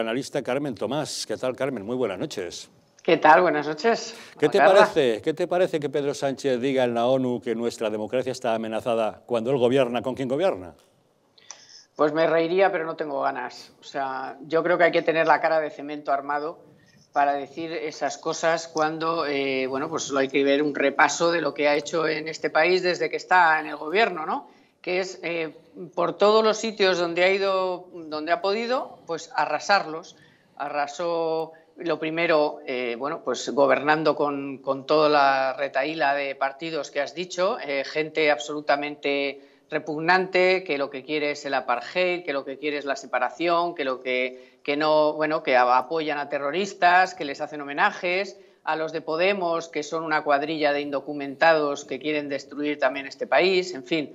analista Carmen Tomás. ¿Qué tal, Carmen? Muy buenas noches. ¿Qué tal? Buenas noches. ¿Qué te, parece, ¿Qué te parece que Pedro Sánchez diga en la ONU que nuestra democracia está amenazada cuando él gobierna con quien gobierna? Pues me reiría, pero no tengo ganas. O sea, yo creo que hay que tener la cara de cemento armado para decir esas cosas cuando, eh, bueno, pues lo hay que ver un repaso de lo que ha hecho en este país desde que está en el gobierno, ¿no? que es eh, por todos los sitios donde ha ido, donde ha podido, pues arrasarlos. Arrasó lo primero, eh, bueno, pues gobernando con, toda la retaíla de partidos que has dicho, eh, gente absolutamente repugnante, que lo que quiere es el apartheid, que lo que quiere es la separación, que lo que no, bueno, que apoyan a terroristas, que les hacen homenajes, a los de Podemos, que son una cuadrilla de indocumentados que quieren destruir también este país, en fin,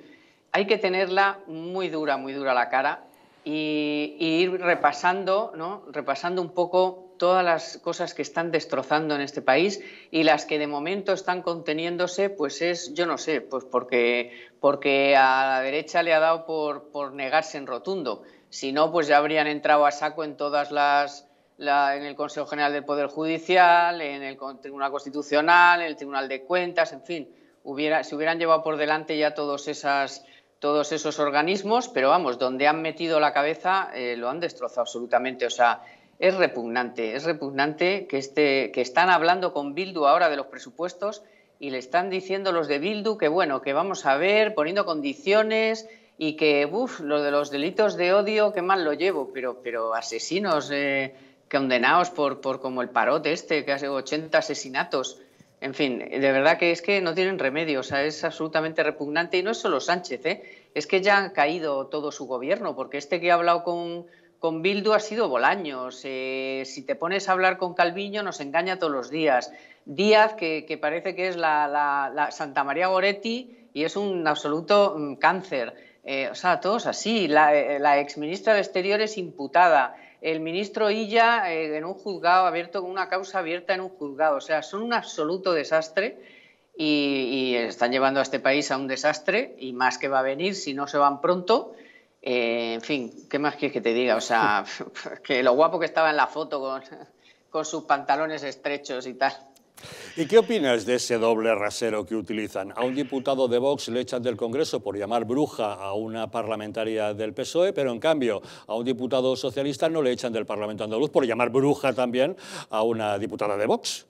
hay que tenerla muy dura, muy dura la cara y, ir repasando, ¿no? repasando un poco todas las cosas que están destrozando en este país y las que de momento están conteniéndose, pues es, yo no sé, pues porque, porque a la derecha le ha dado por, por negarse en rotundo. Si no, pues ya habrían entrado a saco en todas las en el Consejo General del Poder Judicial, en el Tribunal Constitucional, en el Tribunal de Cuentas, en fin, hubiera, se hubieran llevado por delante ya todas esas todos esos organismos, pero vamos, donde han metido la cabeza eh, lo han destrozado absolutamente. O sea, es repugnante, es repugnante que, este, que están hablando con Bildu ahora de los presupuestos y le están diciendo los de Bildu que bueno, que vamos a ver, poniendo condiciones y que, uff, lo de los delitos de odio, qué mal lo llevo, pero, pero asesinos eh, condenados por, por como el parote este, que hace 80 asesinatos. En fin, de verdad que es que no tienen remedio, o sea, es absolutamente repugnante y no es solo Sánchez, ¿eh? es que ya han caído todo su gobierno, porque este que ha hablado con, con Bildu ha sido Bolaños, eh, si te pones a hablar con Calviño nos engaña todos los días, Díaz, que, parece que es la, Santa María Goretti y es un absoluto mm, cáncer, eh, o sea, todos así, la, la exministra de Exteriores imputada el ministro Illa eh, en un juzgado abierto, con una causa abierta en un juzgado. O sea, son un absoluto desastre y, están llevando a este país a un desastre y más que va a venir si no se van pronto. Eh, en fin, ¿qué más quieres que te diga? O sea, que lo guapo que estaba en la foto con sus pantalones estrechos y tal. ¿Y qué opinas de ese doble rasero que utilizan? A un diputado de Vox le echan del Congreso por llamar bruja a una parlamentaria del PSOE, pero en cambio a un diputado socialista no le echan del Parlamento andaluz por llamar bruja también a una diputada de Vox.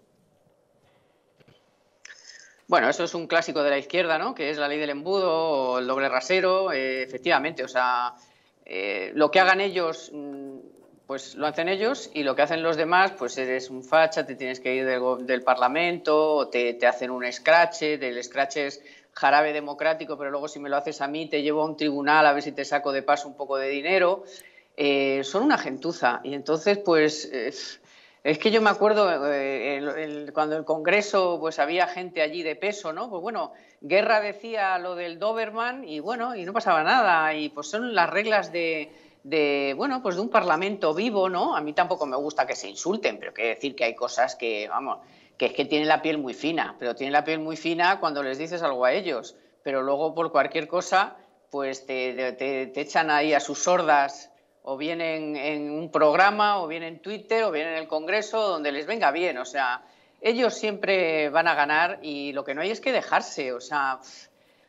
Bueno, eso es un clásico de la izquierda, ¿no? Que es la ley del embudo o el doble rasero, eh, efectivamente. O sea, eh, lo que hagan ellos mm, pues lo hacen ellos y lo que hacen los demás, pues eres un facha, te tienes que ir del, Parlamento, te, hacen un scratch, del scratch es jarabe democrático, pero luego si me lo haces a mí te llevo a un tribunal a ver si te saco de paso un poco de dinero. Eh, son una gentuza y entonces pues... Eh, es que yo me acuerdo el, eh, cuando el Congreso pues había gente allí de peso, ¿no? Pues bueno, Guerra decía lo del Doberman y bueno, y no pasaba nada. Y pues son las reglas de, de, bueno, pues de un parlamento vivo, ¿no? A mí tampoco me gusta que se insulten, pero que decir que hay cosas que, vamos, que es que tienen la piel muy fina, pero tienen la piel muy fina cuando les dices algo a ellos, pero luego por cualquier cosa, pues te, te, echan ahí a sus sordas, o vienen en, un programa, o bien en Twitter, o bien en el Congreso, donde les venga bien, o sea, ellos siempre van a ganar y lo que no hay es que dejarse, o sea,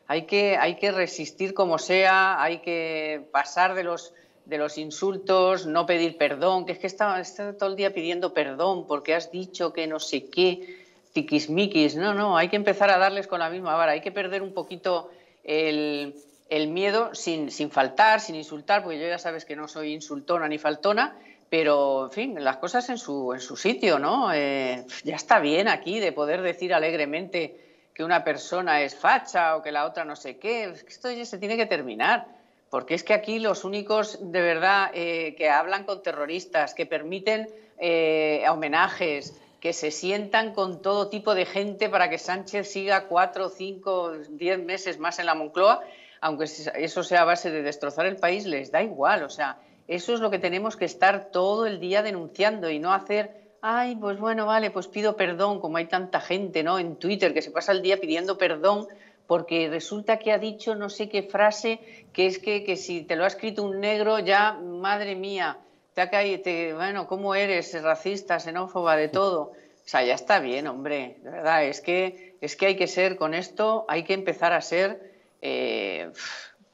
hay que, hay que resistir como sea, hay que pasar de los de los insultos, no pedir perdón, que es que estás todo el día pidiendo perdón porque has dicho que no sé qué, tiquismiquis. No, no, hay que empezar a darles con la misma vara, hay que perder un poquito el, miedo sin, faltar, sin insultar, porque yo ya sabes que no soy insultona ni faltona, pero, en fin, las cosas en su, en su sitio, ¿no? Eh, ya está bien aquí de poder decir alegremente que una persona es facha o que la otra no sé qué, esto ya se tiene que terminar porque es que aquí los únicos de verdad eh, que hablan con terroristas, que permiten eh, homenajes, que se sientan con todo tipo de gente para que Sánchez siga cuatro, cinco, diez meses más en la Moncloa, aunque eso sea a base de destrozar el país, les da igual. O sea, eso es lo que tenemos que estar todo el día denunciando y no hacer, ay, pues bueno, vale, pues pido perdón, como hay tanta gente ¿no? en Twitter que se pasa el día pidiendo perdón porque resulta que ha dicho no sé qué frase, que es que, si te lo ha escrito un negro, ya, madre mía, te ha caído, bueno, ¿cómo eres? Racista, xenófoba, de todo. O sea, ya está bien, hombre, de verdad, es que, es que hay que ser con esto, hay que empezar a ser, eh,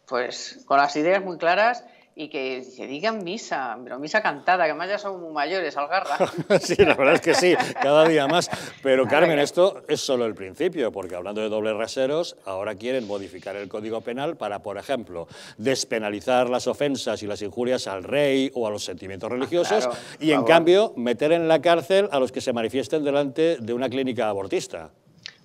pues, con las ideas muy claras y que se digan misa, pero misa cantada, que más ya son mayores, algarra. sí, la verdad es que sí, cada día más. Pero Carmen, esto es solo el principio, porque hablando de dobles raseros, ahora quieren modificar el Código Penal para, por ejemplo, despenalizar las ofensas y las injurias al rey o a los sentimientos ah, religiosos, y en cambio meter en la cárcel a los que se manifiesten delante de una clínica abortista.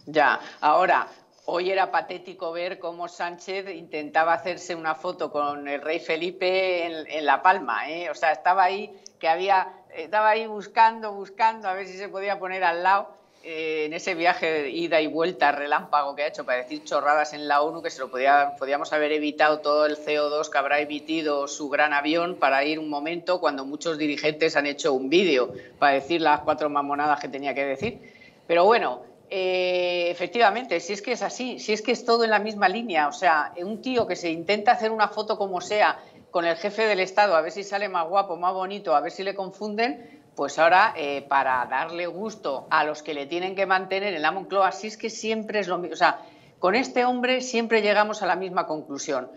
Ya, ahora, Hoy era patético ver cómo Sánchez intentaba hacerse una foto con el rey Felipe en, La Palma. ¿eh? O sea, estaba ahí, que había, estaba ahí buscando, buscando, a ver si se podía poner al lado eh, en ese viaje de ida y vuelta relámpago que ha hecho para decir chorradas en la ONU, que se lo podía, podíamos haber evitado todo el CO2 que habrá emitido su gran avión para ir un momento cuando muchos dirigentes han hecho un vídeo para decir las cuatro mamonadas que tenía que decir. Pero bueno, eh, efectivamente, si es que es así, si es que es todo en la misma línea, o sea, un tío que se intenta hacer una foto como sea con el jefe del Estado, a ver si sale más guapo, más bonito, a ver si le confunden, pues ahora eh, para darle gusto a los que le tienen que mantener en la Moncloa, si es que siempre es lo mismo, o sea, con este hombre siempre llegamos a la misma conclusión.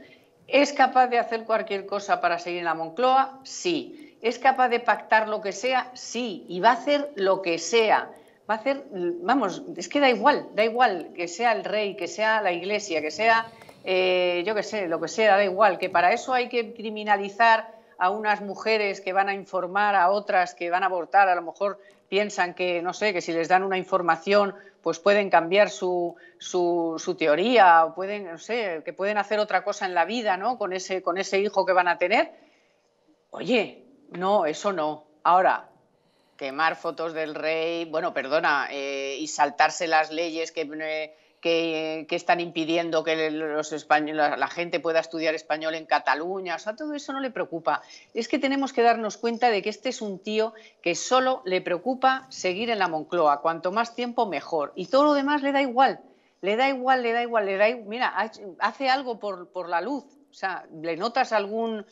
¿Es capaz de hacer cualquier cosa para seguir en la Moncloa? Sí. ¿Es capaz de pactar lo que sea? Sí. Y va a hacer lo que sea hacer, vamos, es que da igual, da igual que sea el rey, que sea la iglesia, que sea, eh, yo qué sé, lo que sea, da igual, que para eso hay que criminalizar a unas mujeres que van a informar a otras que van a abortar, a lo mejor piensan que, no sé, que si les dan una información, pues pueden cambiar su, teoría, o pueden, no sé, que pueden hacer otra cosa en la vida, ¿no? Con ese, con ese hijo que van a tener. Oye, no, eso no. Ahora, quemar fotos del rey, bueno, perdona, eh, y saltarse las leyes eh, que, que, están impidiendo que los españoles, la, gente pueda estudiar español en Cataluña, o sea, todo eso no le preocupa. Es que tenemos que darnos cuenta de que este es un tío que solo le preocupa seguir en la Moncloa, cuanto más tiempo mejor, y todo lo demás le da igual. Le da igual, le da igual, le da igual. Mira, hace algo por, por la luz. O sea, ¿le notas algún,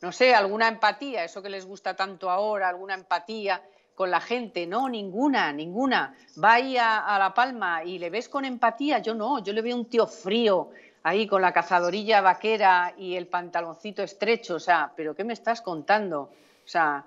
no sé, alguna empatía, eso que les gusta tanto ahora, alguna empatía, con la gente, no, ninguna, ninguna. Va a, La Palma y le ves con empatía, yo no, yo le veo un tío frío ahí con la cazadorilla vaquera y el pantaloncito estrecho, o sea, pero ¿qué me estás contando? O sea,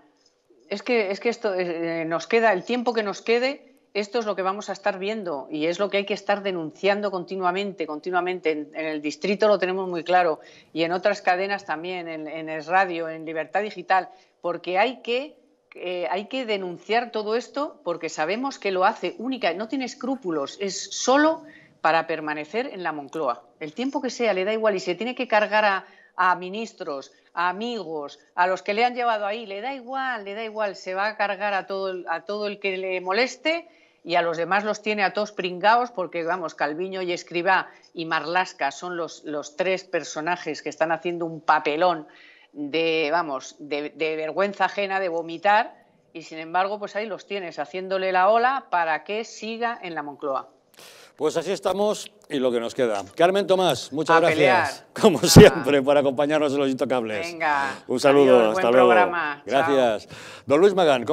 es que, es que esto eh, eh, nos queda, el tiempo que nos quede, esto es lo que vamos a estar viendo y es lo que hay que estar denunciando continuamente, continuamente. En, el distrito lo tenemos muy claro y en otras cadenas también, en el radio, en Libertad Digital, porque hay que eh, hay que denunciar todo esto porque sabemos que lo hace única, no tiene escrúpulos, es solo para permanecer en la Moncloa. El tiempo que sea, le da igual y se tiene que cargar a, ministros, a amigos, a los que le han llevado ahí, le da igual, le da igual, se va a cargar a todo, el, que le moleste y a los demás los tiene a todos pringados porque, vamos, Calviño y Escribá y Marlasca son los tres personajes que están haciendo un papelón de, vamos, de, vergüenza ajena, de vomitar, y sin embargo, pues ahí los tienes haciéndole la ola para que siga en la Moncloa. Pues así estamos y lo que nos queda. Carmen Tomás, muchas gracias. Como siempre, por acompañarnos en los intocables. Venga. Un saludo, hasta luego. Gracias. Don Luis Magán,